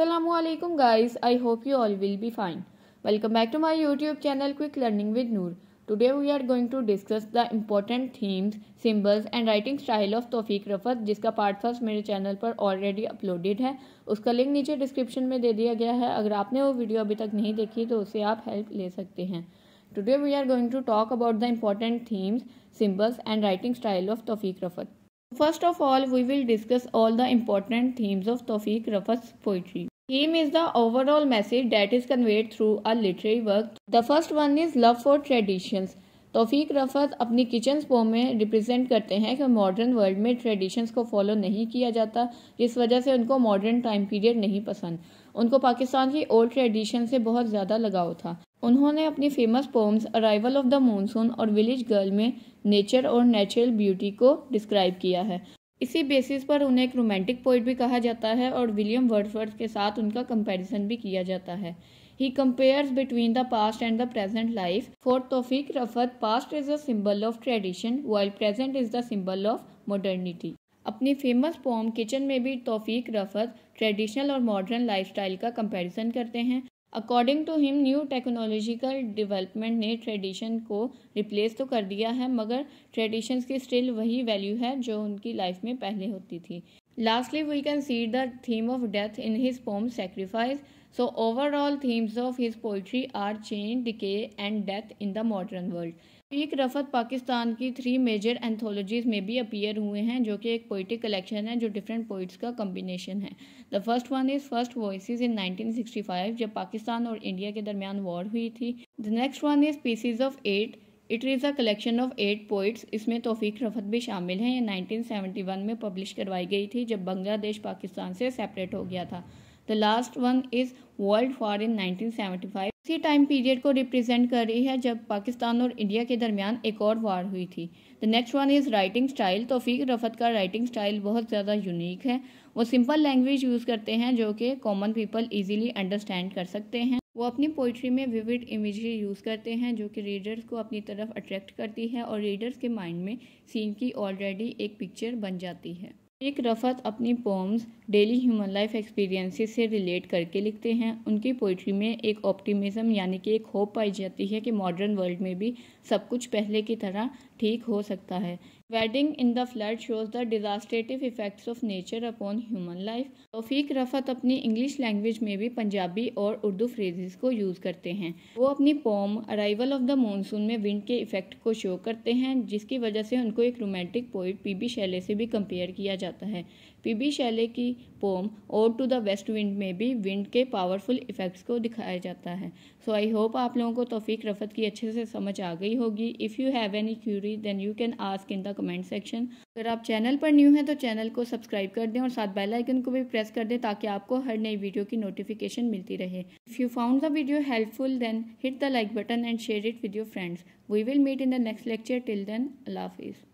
Aslam guys I hope you all will be fine welcome back to my YouTube channel quick learning with Noor today we are going to discuss the important themes symbols and writing style of Taufiq Rafat जिसका part first मेरे channel पर already uploaded है उसका link नीचे description में दे दिया गया है अगर आपने वो वीडियो अभी तक नहीं देखी तो उसे आप हेल्प ले सकते हैं today we are going to talk about the important themes symbols and writing style of Taufiq Rafat First of all, we will discuss all the important themes of Tawfiq Rafat's poetry. Theme is the overall message that is conveyed through a literary work. The first one is love for traditions. Taufiq Rafat अपनी kitchen poem में represent करते हैं कि modern world में traditions को follow नहीं किया जाता जिस वजह से उनको मॉडर्न टाइम पीरियड नहीं पसंद उनको पाकिस्तान की ओल्ड ट्रेडिशन से बहुत ज़्यादा लगाव था उन्होंने अपनी famous poems arrival of the monsoon और विलेज गर्ल में नेचर और नेचुरल ब्यूटी को डिस्क्राइब किया है इसी बेसिस पर उन्हें एक रोमांटिक पोइट भी कहा जाता है और विलियम वर्डवर्थ के साथ उनका कंपैरिजन भी किया जाता है he compares between the past and the present life for Taufiq Rafat past is a symbol of tradition while present is the symbol of modernity अपनी फेमस पोम किचन में भी तोफीक रफत ट्रेडिशनल और मॉडर्न लाइफस्टाइल का कंपैरिजन करते हैं according to him new technological development ने tradition को replace तो कर दिया है मगर ट्रेडिशंस की स्टिल वही वैल्यू है जो उनकी लाइफ में पहले होती थी Lastly, we can see the theme of death in his poem Sacrifice. So overall themes of his poetry are change, decay and death in the modern world. एक रफत पाकिस्तान की थ्री मेजर एंथोलॉजीज में भी appear हुए हैं जो कि एक poetic collection है जो डिफरेंट पोइट्स का कम्बिनेशन है the first one is first voice in 1965 जब पाकिस्तान और इंडिया के दरमियान वॉर हुई थी the next one is pieces of eight it is a collection of eight poets इसमें तोफ़ीक रफत भी शामिल हैं ये 1971 में पब्लिश करवाई गई थी जब बांग्लादेश पाकिस्तान से सेपरेट हो गया था the last one is wordfall in 1975 इसी टाइम पीरियड को रिप्रेजेंट कर रही है जब पाकिस्तान और इंडिया के दरमियान एक और वार हुई थी the next one is writing style Taufiq Rafat का राइटिंग स्टाइल बहुत ज़्यादा यूनिक है वो सिंपल लैंग्वेज यूज़ करते हैं जो कि कॉमन पीपल ईजिली अंडरस्टैंड कर सकते हैं वो अपनी पोइट्री में विविड इमेजरी यूज़ करते हैं जो कि रीडर्स को अपनी तरफ अट्रैक्ट करती है और रीडर्स के माइंड में सीन की ऑलरेडी एक पिक्चर बन जाती है एक रफ़त अपनी poems daily human life experiences से रिलेट करके लिखते हैं उनकी पोइट्री में एक ऑप्टिमिज़म यानी कि एक होप पाई जाती है कि मॉडर्न वर्ल्ड में भी सब कुछ पहले की तरह ठीक हो सकता है wedding in the flood shows the disastrous effects of nature upon human life Taufiq Rafat अपनी इंग्लिश लैंग्वेज में भी पंजाबी और उर्दू फ्रेजेस को यूज़ करते हैं वो अपनी poem arrival of the monsoon में विंड के इफेक्ट को शो करते हैं जिसकी वजह से उनको एक romantic poet P B Shelley से भी कंपेयर किया जाता है पीबी शैले की पोम और टू द वेस्ट विंड में भी विंड के पावरफुल इफ़ेक्ट्स को दिखाया जाता है सो आई होप आप लोगों को तोफ़ीक रफ़त की अच्छे से समझ आ गई होगी if you have any query then you can ask in the comment section अगर आप चैनल पर न्यू हैं तो चैनल को सब्सक्राइब कर दें और साथ बेल आइकन को भी प्रेस कर दें ताकि आपको हर नई वीडियो की नोटिफिकेशन मिलती रहे if you found the video helpful then hit the like button and share it with your friends we will meet in the next lecture till then अल्लाह हाफिज़